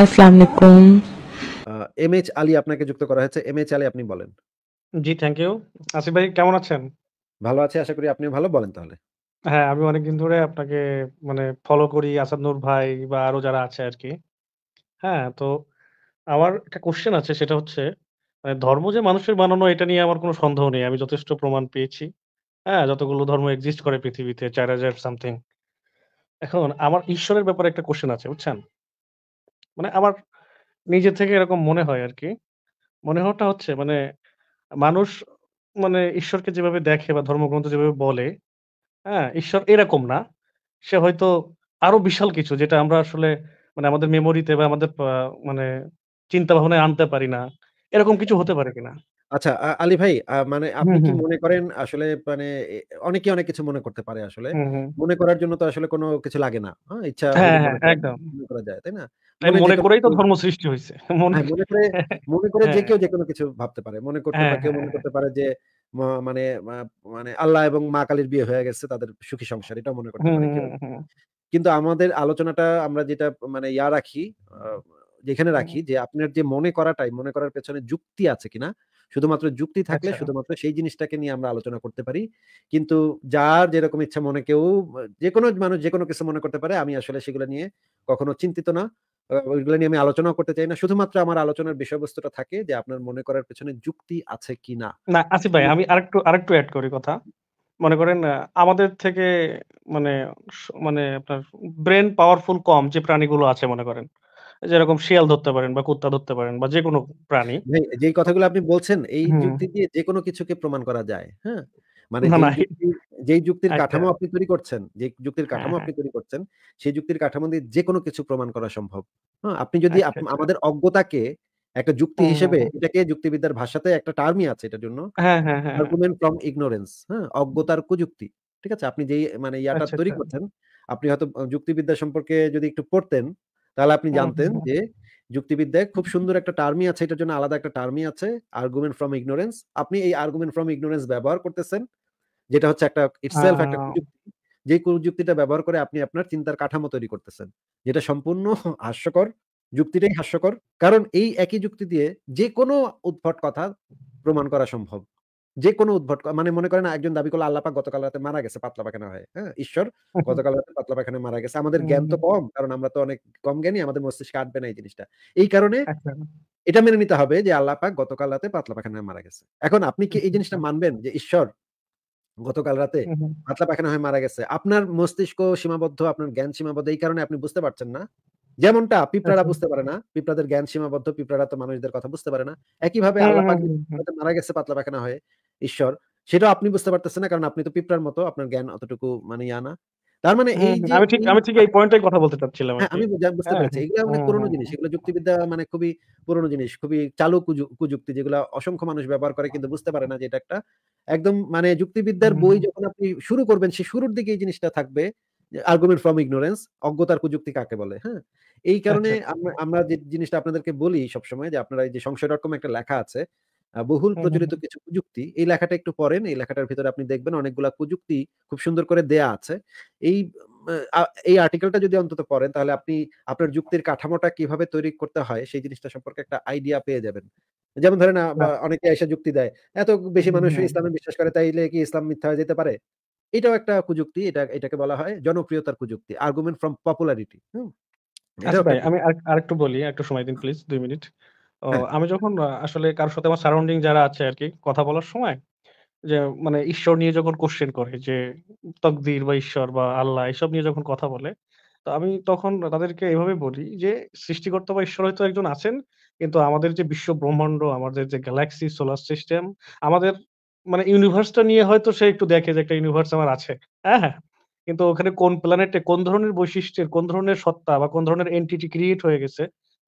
আসসালামু M H Ali আপনাকে যুক্ত করা হয়েছে এম এইচ আলী আপনি বলেন জি থ্যাংক ইউ আসিফ ভাই কেমন আছেন ভালো আছি আশা করি আপনি ভালো বলেন তাহলে হ্যাঁ আমি অনেকদিন ধরে আপনাকে মানে ফলো করি আসাদ নূর ভাই বা আরো যারা আছে আর কি হ্যাঁ তো আমার একটা কোশ্চেন আছে সেটা হচ্ছে মানে ধর্ম যে মানুষের বানানো এটা নিয়ে আমার কোনো সন্দেহ নেই আমি যথেষ্ট প্রমাণ পেয়েছি হ্যাঁ যতগুলো ধর্ম এক্সিস্ট করে পৃথিবীতে চার হাজার সামথিং এখন আমার ঈশ্বরের ব্যাপারে একটা কোশ্চেন আছে বুঝছেন মানে আমার নিজে থেকে এরকম মনে হয় কি মনে হওয়াটা হচ্ছে মানে মানুষ মানে ঈশ্বরকে যেভাবে দেখে বা ধর্মগ্রন্থ যেভাবে বলে, হ্যাঁ? ঈশ্বর এরকম না। সে হয়তো আরো বিশাল কিছু যেটা আমরা আসলে মানে আমাদের মেমোরিতে বা আমাদের মানে চিন্তা ভাবনায় আনতে পারি না। এরকম কিছু হতে পারে কিনা? আচ্ছা, আলী ভাই মানে আপনি কি মনে করেন আসলে মানে অনেকে অনেক কিছু মনে করতে পারে আসলে। মনে করার জন্য তো আসলে কোনো কিছু লাগে না। হ্যাঁ? ইচ্ছা হ্যাঁ, হ্যাঁ, একদম। মনে করা যায়, তাই না? মনে মানে করেই তো ধর্ম সৃষ্টি হয়েছে হ্যাঁ, মনে করে মনে করে যে হ্যাঁ। কেউ যে কোনো কিছু ভাবতে পারে মনে করতে পারে হ্যাঁ, কেউ মনে করতে পারে যে মানে মানে আল্লাহ এবং মা কালীর বিয়ে হয়ে গেছে তাদের সুখী সংসার এটা মনে করতে পারে কিন্তু আমাদের আলোচনাটা আমরা যেটা মানে ইয়া রাখি যেখানে রাখি যে আপনার যে মনে করাটাই মনে করার পেছনে যুক্তি আছে কিনা শুধুমাত্র যুক্তি থাকলে আচ্ছা। শুধুমাত্র সেই জিনিসটাকে নিয়ে আমরা আলোচনা করতে পারি কিন্তু যার যেরকম ইচ্ছা মনে কেউ যে কোনো মানুষ যে কোনো কিছু মনে করতে পারে আমি আসলে সেগুলো নিয়ে কখনো চিন্তিত না ওইগুলো নিয়ে আমি আলোচনা করতে চাই না শুধুমাত্র আমার আলোচনার বিষয়বস্তুটা থাকে যে আপনার মনে করার পেছনে যুক্তি আছে কি না না আসিফ ভাই আমি আরেকটু আরেকটু অ্যাড করি কথা মনে করেন আমাদের থেকে মানে মানে আপনার ব্রেন পাওয়ারফুল কম যে প্রাণীগুলো আছে মনে করেন যেরকম শিয়াল ধরতে পারেন বা কুত্তা ধরতে পারেন বা যে কোনো প্রাণী যে কথাগুলো আপনি বলছেন এই যুক্তি দিয়ে যে কোনো কিছুকে প্রমাণ করা যায় হ্যাঁ মানে যেই যুক্তির আচ্ছা। কাঠামো আপনি তৈরি করছেন যে যুক্তির হ্যাঁ, কাঠামো হ্যাঁ। আপনি তৈরি করছেন সেই যুক্তির কাঠামো দিয়ে যে কোনো কিছু প্রমাণ করা সম্ভব হ্যাঁ আপনি যদি আচ্ছা, আচ্ছা। আমাদের অজ্ঞতাকে একটা যুক্তি হিসেবে এটাকে যুক্তিবিদ্যার ভাষাতে একটা টার্মই আছে এটার জন্য আর্গুমেন্ট ফ্রম ইগনোরেন্স হ্যাঁ অজ্ঞতার কুযুক্তি ঠিক আছে আপনি যেই মানে ইয়াটা তৈরি করছেন আপনি হয়তো যুক্তিবিদ্যা সম্পর্কে যদি একটু পড়তেন তাহলে আপনি জানতেন যে যুক্তিবিদ্যায় খুব সুন্দর একটা টার্মই আছে এটার জন্য আলাদা একটা টার্মই আছে আর্গুমেন্ট ফ্রম ইগনোরেন্স আপনি এই আর্গুমেন্ট ফ্রম ইগনোরেন্স ব্যবহার করতেছেন যেটা হচ্ছে একটা ইটসেলফ একটা প্রযুক্তি যে যুক্তিটা ব্যবহার করে আপনি আপনার চিন্তার কাঠামো তৈরি করতেছেন যেটা সম্পূর্ণ হাস্যকর যুক্তিটাই হাস্যকর কারণ এই একই যুক্তি দিয়ে যে কোনো উদ্ভট কথা প্রমাণ করা সম্ভব যে কোনো উদ্ভট মানে মনে করেন একজন দাবি করলো আল্লাপাক গতকাল রাতে মারা গেছে পাতলা পাখানা হয় হ্যাঁ ঈশ্বর গতকাল রাতে পাতলা পাখানা মারা গেছে আমাদের জ্ঞান তো কম কারণ আমরা তো অনেক কম জ্ঞানী আমাদের মস্তিষ্ক আটবে না এই জিনিসটা এই কারণে আচ্ছা। এটা মেনে নিতে হবে যে আল্লাপাক গতকাল রাতে পাতলা পাখানা মারা গেছে এখন আপনি কি এই জিনিসটা মানবেন যে ঈশ্বর গতকাল রাতে মাতলা পায়খানা হয়ে মারা গেছে আপনার মস্তিষ্ক সীমাবদ্ধ আপনার জ্ঞান সীমাবদ্ধ এই কারণে আপনি বুঝতে পারছেন না যেমনটা পিঁপড়ারা আচ্ছা। বুঝতে পারে না পিঁপড়াদের জ্ঞান সীমাবদ্ধ পিঁপড়ারা তো মানুষদের কথা বুঝতে পারে না একইভাবে আল্লাহ মারা গেছে পাতলা পাখানা হয়ে ঈশ্বর সেটা আপনি বুঝতে পারতেছেন না কারণ আপনি তো পিঁপড়ার মতো আপনার জ্ঞান অতটুকু মানে ইয়া না তার মানে এই যে আমি ঠিক আমি ঠিক এই পয়েন্টটাই কথা বলতে চাচ্ছিলাম হ্যাঁ, আমি বুঝতে হ্যাঁ, পেরেছি এগুলো অনেক মানে পুরনো জিনিস এগুলো যুক্তিবিদ্যা মানে খুবই পুরনো জিনিস খুবই চালু কুযুক্তি যেগুলো অসংখ্য মানুষ ব্যবহার করে কিন্তু বুঝতে পারে না যে এটা একটা একদম মানে যুক্তিবিদ্যার বই যখন আপনি শুরু করবেন সে শুরুর দিকে এই জিনিসটা থাকবে আর্গুমেন্ট ফ্রম ইগনোরেন্স অজ্ঞতার কুযুক্তি কাকে বলে হ্যাঁ এই কারণে আচ্ছা। আমরা যে জিনিসটা আপনাদেরকে বলি সবসময় যে আপনারা এই যে সংশয় ডট কম একটা লেখা আছে বহুল প্রচলিত কিছু কুযুক্তি এই লেখাটা একটু পড়েন এই লেখাটার ভিতরে আপনি দেখবেন অনেকগুলা কুযুক্তি খুব সুন্দর করে দেয়া আছে এই এই আর্টিকেলটা যদি অন্তত পড়েন তাহলে আপনি আপনার যুক্তির কাঠামোটা কিভাবে তৈরি করতে হয় সেই জিনিসটা সম্পর্কে একটা আইডিয়া পেয়ে যাবেন যেমন ধরেন হ্যাঁ। অনেকে এসে যুক্তি দেয় এত বেশি মানুষ ইসলামে বিশ্বাস করে তাইলে কি ইসলাম মিথ্যা হয়ে যেতে পারে এটাও একটা কুযুক্তি এটা এটাকে বলা হয় জনপ্রিয়তার কুযুক্তি আর্গুমেন্ট ফ্রম পপুলারিটি আমি বলি একটু সময় দিন প্লিজ দুই মিনিট হ্যাঁ। আমি যখন আসলে কারোর সাথে আমার সারাউন্ডিং যারা আছে আর কি কথা বলার সময় যে মানে ঈশ্বর নিয়ে যখন কোশ্চেন করে যে তকদির বা ঈশ্বর বা আল্লাহ এসব নিয়ে যখন কথা বলে তো আমি তখন তাদেরকে এভাবে বলি যে সৃষ্টিকর্তা বা ঈশ্বর হয়তো একজন আছেন কিন্তু আমাদের যে বিশ্ব ব্রহ্মাণ্ড আমাদের যে গ্যালাক্সি সোলার সিস্টেম আমাদের মানে ইউনিভার্সটা নিয়ে হয়তো সে একটু দেখে যে একটা ইউনিভার্স আমার আছে হ্যাঁ, হ্যাঁ কিন্তু ওখানে কোন প্ল্যানেটে কোন ধরনের বৈশিষ্ট্যের কোন ধরনের সত্তা বা কোন ধরনের এন্টিটি ক্রিয়েট হয়ে গেছে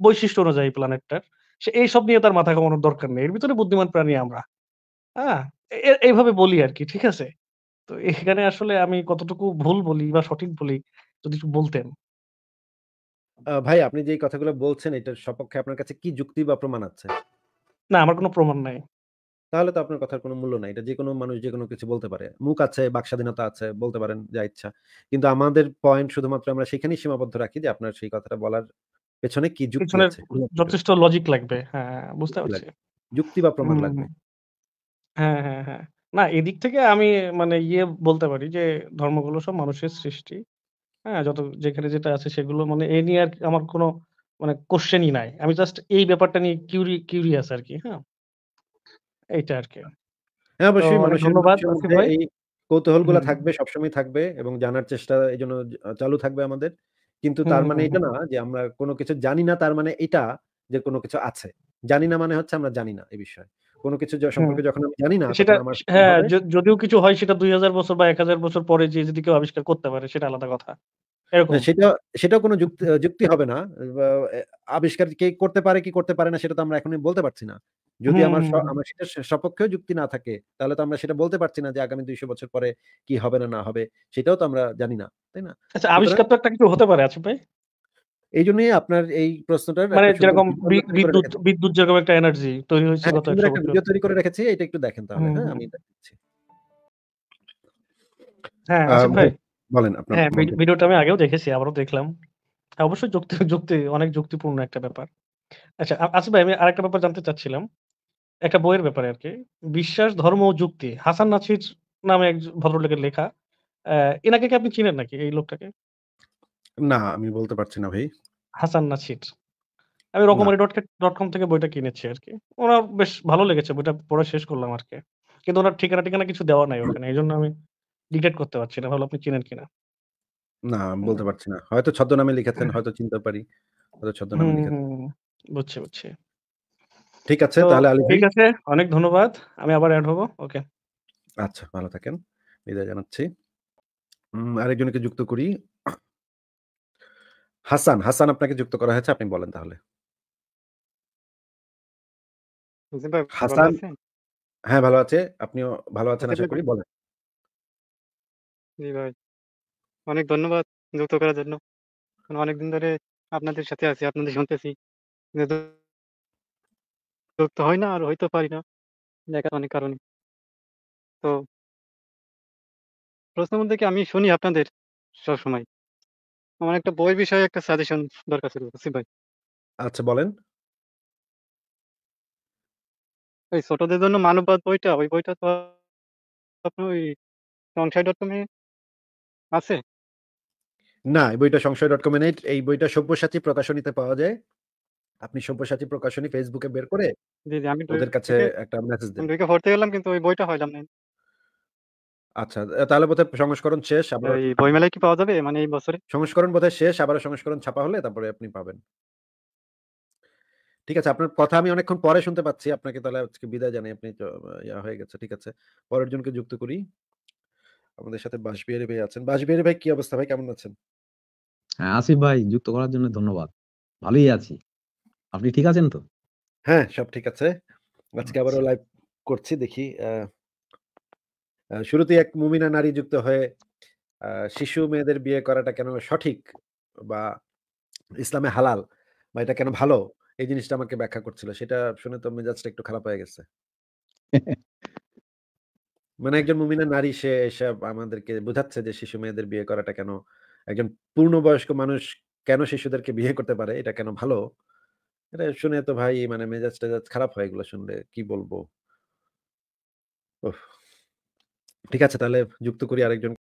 বৈশিষ্ট্য অনুযায়ী প্ল্যানেটটার সে এইসব নিয়ে তার মাথা ঘামানোর দরকার নেই এর ভিতরে বুদ্ধিমান প্রাণী আমরা হ্যাঁ এইভাবে বলি আর কি ঠিক আছে তো এখানে আসলে আমি কতটুকু ভুল বলি বা সঠিক বলি যদি একটু বলতেন ভাই আপনি যে কথাগুলো বলছেন এটার সপক্ষে আপনার কাছে কি যুক্তি বা প্রমাণ আছে? না, আমার কোনো প্রমাণ নাই। তাহলে তো আপনার কথার কোনো মূল্য নাই। এটা যে কোনো মানুষ যে কোনো কিছু বলতে পারে। মুখ আছে, বাক স্বাধীনতা আছে, বলতে পারেন যা ইচ্ছা। কিন্তু আমাদের পয়েন্ট শুধুমাত্র আমরা সেখানেই সীমাবদ্ধ রাখি যে আপনার সেই কথাটা বলার পেছনে কি যুক্তি আছে? যথেষ্ট লজিক লাগবে। হ্যাঁ, বুঝতে পারছি। যুক্তি বা প্রমাণ লাগবে। হ্যাঁ, হ্যাঁ, হ্যাঁ। না এদিক থেকে আমি মানে ইয়ে বলতে পারি যে ধর্মগুলো সব মানুষের সৃষ্টি। হ্যাঁ, যত যেখানে যেটা আছে সেগুলো মানে এ নিয়ে আর আমার কোনো মানে কোশ্চেনই নাই। আমি জাস্ট এই ব্যাপারটা নিয়ে কিউরি কিউরিয়াস আরকি, হ্যাঁ? এইটা আরকি। হ্যাঁ, অবশ্যই মানুষের ধন্যবাদ ভাই। এই কৌতূহলগুলা হুম। থাকবে, সবসময় থাকবে এবং জানার চেষ্টা এই জন্য চালু থাকবে আমাদের। কিন্তু তার মানে এটা না যে আমরা কোনো কিছু জানি না তার মানে এটা যে কোনো কিছু আছে। জানি না মানে হচ্ছে আমরা জানি না এ বিষয়ে। কোনো কিছু সম্পর্কে হ্যাঁ। যখন আমি জানি না সেটা হ্যাঁ যদিও কিছু হয় সেটা দুই হাজার বছর বা এক হাজার বছর পরে যে যদি কেউ আবিষ্কার করতে পারে সেটা আলাদা কথা হ্যাঁ, সেটা সেটা কোনো যুক্তি হবে না আবিষ্কার কে করতে পারে কি করতে পারে না সেটা তো আমরা এখনই বলতে পারছি না যদি আমার আমার সেটা সপক্ষেও যুক্তি না থাকে তাহলে তো আমরা সেটা বলতে পারছি না যে আগামী দুইশো বছর পরে কি হবে না না হবে সেটাও তো আমরা জানি না তাই না আচ্ছা আবিষ্কার তো একটা কিছু হতে পারে আছে ভাই এই জন্যই আপনার এই প্রশ্নটার মানে যেরকম বিদ্যুৎ বিদ্যুৎ যেরকম একটা এনার্জি তৈরি হয়েছে হ্যাঁ, গত একটা ভিডিও তৈরি করে রেখেছি এটা একটু দেখেন তাহলে হ্যাঁ আমি দেখছি হ্যাঁ বলেন আপনার হ্যাঁ ভিডিওটা আমি আগেও দেখেছি আবারও দেখলাম অবশ্যই যুক্তি যুক্তি অনেক যুক্তিপূর্ণ একটা ব্যাপার আচ্ছা আসিফ ভাই আমি আরেকটা ব্যাপার জানতে চাচ্ছিলাম একটা বইয়ের ব্যাপারে আর কি বিশ্বাস ধর্ম ও যুক্তি হাসান নাছির নামে এক ভদ্রলোকের লেখা এনাকে কি আপনি চিনেন নাকি এই লোকটাকে না, আমি বলতে পারছি না ভাই। হাসান নাসির। আমি ডট কম থেকে বইটা কিনেছি আরকি। ওনার বেশ ভালো লেগেছে বইটা পড়া শেষ করলাম আর কি কিন্তু ওনার ঠিকানা ঠিকানা কিছু দেওয়া নাই ওখানে। এই জন্য আমি ডিটেক্ট করতে পারছি না। ভালো আপনি চিনেন কিনা? না, বলতে পারছি না। হয়তো ছদ্মনামে লিখেছেন, হয়তো চিনতে পারি। হয়তো ছদ্মনামে হুম, লিখেছেন। বুঝছে বুঝছি, ঠিক আছে, তাহলে আলী ভাই। ঠিক আছে, অনেক ধন্যবাদ। আমি আবার অ্যাড হব। ওকে। আচ্ছা, ভালো থাকেন। বিদায় জানাচ্ছি। আরেকজনকে যুক্ত করি। হাসান হাসান আপনাকে যুক্ত করা হয়েছে আপনি বলেন তাহলে হাসান হ্যাঁ ভালো আছে আপনিও ভালো আছেন আশা করি বলেন জি ভাই অনেক ধন্যবাদ যুক্ত করার জন্য মানে অনেকদিন ধরে আপনাদের সাথে আছি আপনাদের শুনতেছি যুক্ত হয় না আর হইতে পারি না দেখার অনেক কারণে তো প্রশ্ন মধ্যে কি আমি শুনি আপনাদের সব সময় আমার মানে একটা বই বিষয়ে একটা সাজেশন দরকার ছিল আসিফ ভাই আচ্ছা বলেন ওই ছোটদের জন্য মানববাদ বইটা ওই বইটা তো আপনার ওই সংশয় ডট কমে আছে না এই বইটা সংশয় ডট কমে নেই এই বইটা সব্যসাথী প্রকাশনীতে পাওয়া যায় আপনি সব্যসাথী প্রকাশনী ফেসবুকে বের করে জি জি আমি ওদের কাছে একটা মেসেজ দেন দুইকে পড়তে গেলাম কিন্তু ওই বইটা হইলাম না আচ্ছা তাহলে সংস্করণ শেষ আবার এই বইমেলায় কি পাওয়া যাবে মানে এই বছরে সংস্করণ শেষ আবার সংস্করণ ছাপা হলে তারপরে আপনি পাবেন ঠিক আছে আপনার কথা আমি অনেকক্ষণ পরে শুনতে পাচ্ছি আপনাকে তাহলে আজকে বিদায় জানাই আপনি ইয়া হয়ে গেছে ঠিক আছে পরের জনকে যুক্ত করি আমাদের সাথে বাসবিহারি ভাই আছেন বাসবিহারি ভাই কি অবস্থা ভাই কেমন আছেন হ্যাঁ আসিফ ভাই যুক্ত করার জন্য ধন্যবাদ ভালোই আছি আপনি ঠিক আছেন তো হ্যাঁ সব ঠিক আছে আজকে আবারও লাইভ আচ্ছা। করছি দেখি আহ শুরুতে এক মুমিনা নারী যুক্ত হয়ে শিশু মেয়েদের বিয়ে করাটা কেন সঠিক বা ইসলামে হালাল বা এটা কেন ভালো এই জিনিসটা আমাকে ব্যাখ্যা করছিল সেটা শুনে তো মেজাজটা একটু খারাপ হয়ে গেছে মানে একজন মুমিনা নারী সে এসব আমাদেরকে বোঝাচ্ছে যে শিশু মেয়েদের বিয়ে করাটা কেন একজন পূর্ণবয়স্ক মানুষ কেন শিশুদেরকে বিয়ে করতে পারে এটা কেন ভালো এটা শুনে তো ভাই মানে মেজাজ টেজাজ খারাপ হয় এগুলো শুনলে কি বলবো ওহ ঠিক আছে তাহলে যুক্ত করি আরেকজন